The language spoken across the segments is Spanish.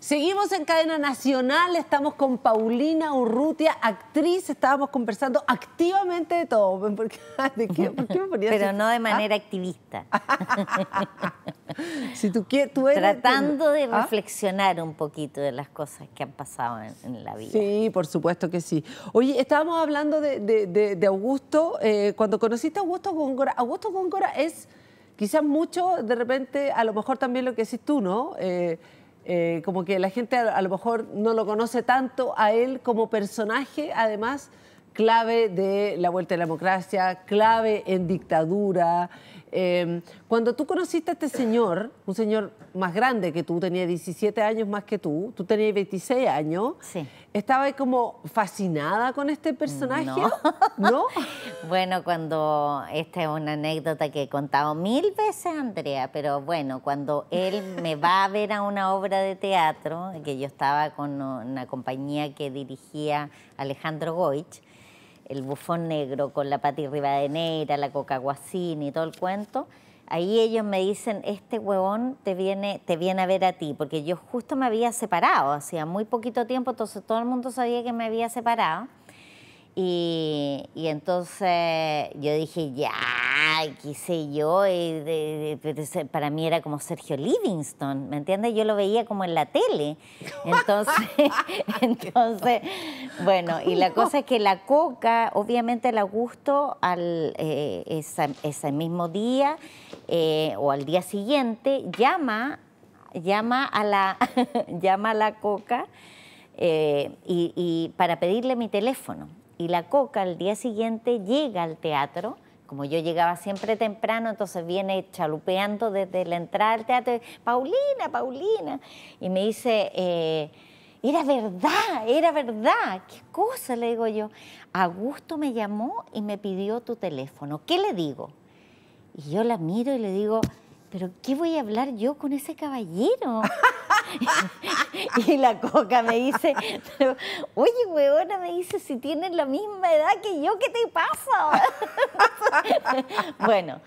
Seguimos en cadena nacional, estamos con Paulina Urrutia, actriz, estábamos conversando activamente de todo. ¿Por qué, me ponías Pero no de ¿Ah? manera activista. Tratando de ¿Ah? reflexionar un poquito de las cosas que han pasado en, la vida. Sí, por supuesto que sí. Oye, estábamos hablando de, Augusto. Eh, cuando conociste a Augusto Góngora, Augusto Góngora es quizás mucho, de repente, a lo mejor también lo que decís tú, ¿no? Eh, eh, como que la gente a, a, lo mejor no lo conoce tanto a él como personaje, además clave de la vuelta a la democracia, clave en dictadura, Em, cuando tú conociste a este señor, un señor más grande que tú, tenía 17 años más que tú, tú tenías 26 años, sí. ¿estaba como fascinada con este personaje? No. bueno, cuando, esta es una anécdota que he contado mil veces, Andrea, pero bueno, cuando él me va a ver a una obra de teatro, que yo estaba con una compañía que dirigía Alejandro Goich, el bufón negro con la Pati Rivadeneira, la Coca y todo el cuento, ahí ellos me dicen, este huevón te viene, te viene a ver a ti, porque yo justo me había separado, hacía muy poquito tiempo, entonces todo el mundo sabía que me había separado. Y, entonces yo dije, ya, qué sé yo, para mí era como Sergio Livingston, ¿me entiendes? Yo lo veía como en la tele. Entonces, entonces bueno, y la cosa es que la coca, obviamente el gusto al eh, ese mismo día eh, o al día siguiente, llama, llama, a, la, llama la coca. Eh, y para pedirle mi teléfono y la coca al día siguiente llega al teatro. Como yo llegaba siempre temprano, entonces viene chalupeando desde la entrada del teatro, Paulina, Paulina. Y me dice, eh, era verdad, era verdad. ¿Qué cosa? Le digo yo. Augusto me llamó y me pidió tu teléfono. ¿Qué le digo? Y yo la miro y le digo, pero ¿qué voy a hablar yo con ese caballero? y la coca me dice, oye, weona, me dice, si tienes la misma edad que yo, ¿qué te pasa? bueno,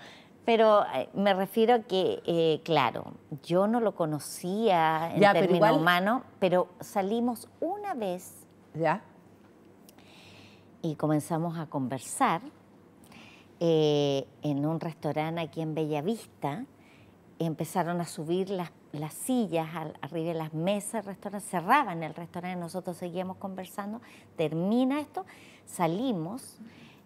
pero eh, me refiero a que, eh, claro, yo no lo conocía en términos pero pero salimos una vez. Ya. Y comenzamos a conversar eh, en un restaurante aquí en Bellavista empezaron a subir las, sillas arriba de las mesas del restaurante, cerraban el restaurante, nosotros seguíamos conversando, termina esto, salimos,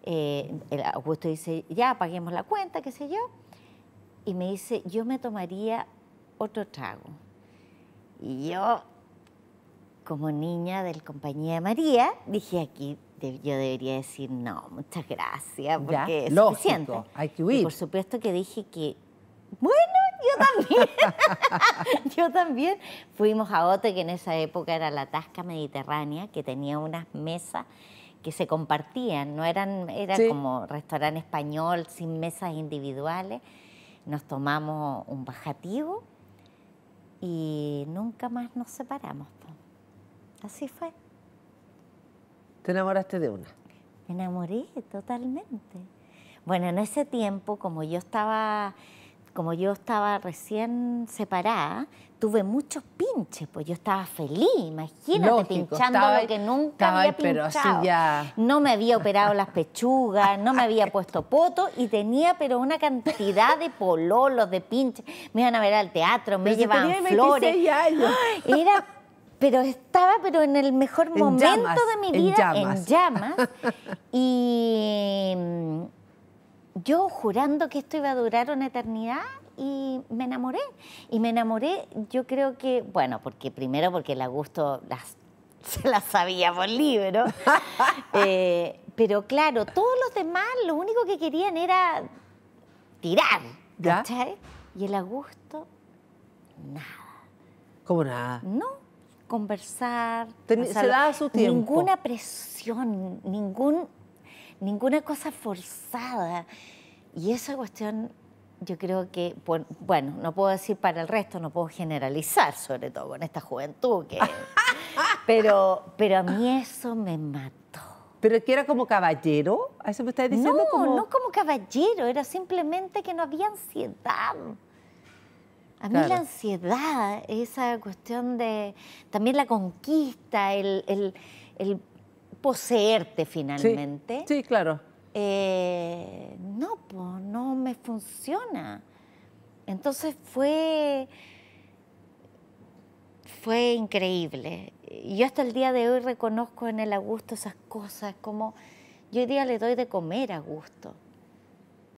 eh, Augusto dice, ya paguemos la cuenta, qué sé yo, y me dice, yo me tomaría otro trago. Y yo, como niña del compañía de María, dije aquí, yo debería decir, no, muchas gracias, porque ya, es Hay que huir. por supuesto que dije que, bueno, yo también. yo también. Fuimos a Ote, que en esa época era la Tasca Mediterránea, que tenía unas mesas que se compartían, no eran era como restaurante español sin mesas individuales. Nos tomamos un bajativo y nunca más nos separamos. Así fue. ¿Te enamoraste de una? Me enamoré totalmente. Bueno, en ese tiempo, como yo estaba como yo estaba recién separada, tuve muchos pinches, pues yo estaba feliz, imagínate, pinchando que nunca había pinchado. Pero No me había operado las pechugas, no me había puesto poto y tenía pero una cantidad de pololos, de pinches. Me iban a ver al teatro, me llevaban flores. 26 años. Era pero estaba pero en el mejor momento de mi vida en llamas, en llamas y yo jurando que esto iba a durar una eternidad y me enamoré. Y me enamoré, yo creo que, bueno, porque primero porque el Augusto se la sabía por libro. Eh, pero claro, todos los demás lo único que querían era tirar. Y el Augusto, nada. ¿Cómo nada? No conversar. se daba su tiempo. Ninguna presión, ningún ninguna cosa forzada. Y esa cuestión yo creo que, bueno, no puedo decir para el resto, no puedo generalizar, sobre todo con esta juventud que... pero, pero a mí eso me mató. ¿Pero que era como caballero? ¿A eso me estás diciendo? No, como... no como caballero, era simplemente que no había ansiedad. A mí la ansiedad, esa cuestión de... También la conquista, el poseerte finalmente. Sí, claro. Eh, no, pues no me funciona. Entonces fue, fue increíble. Yo hasta el día de hoy reconozco en el Augusto esas cosas, como yo hoy día le doy de comer a gusto.